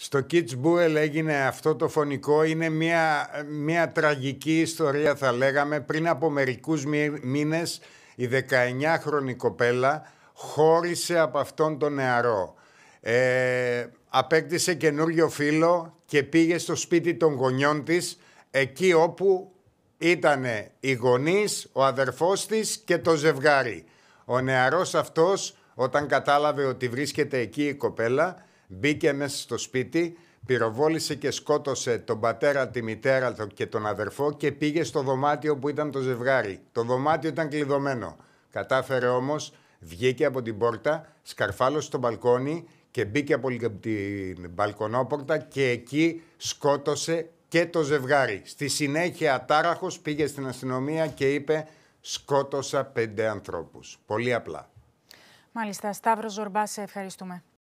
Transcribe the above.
Στο Buell έγινε αυτό το φωνικό, είναι μια, μια τραγική ιστορία θα λέγαμε. Πριν από μερικούς μήνες η 19χρονη κοπέλα χώρισε από αυτόν τον νεαρό. Ε, απέκτησε καινούριο φίλο και πήγε στο σπίτι των γονιών της, εκεί όπου ήταν οι γονείς, ο αδερφός της και το ζευγάρι. Ο νεαρός αυτός όταν κατάλαβε ότι βρίσκεται εκεί η κοπέλα Μπήκε μέσα στο σπίτι, πυροβόλησε και σκότωσε τον πατέρα, τη μητέρα και τον αδερφό και πήγε στο δωμάτιο που ήταν το ζευγάρι. Το δωμάτιο ήταν κλειδωμένο. Κατάφερε όμως, βγήκε από την πόρτα, σκαρφάλωσε στο μπαλκόνι και μπήκε από την μπαλκονόπορτα και εκεί σκότωσε και το ζευγάρι. Στη συνέχεια τάραχος, πήγε στην αστυνομία και είπε σκότωσα πέντε ανθρώπους. Πολύ απλά. Μάλιστα. Σταύρος Ζορμπάς, σε ευχαριστούμε.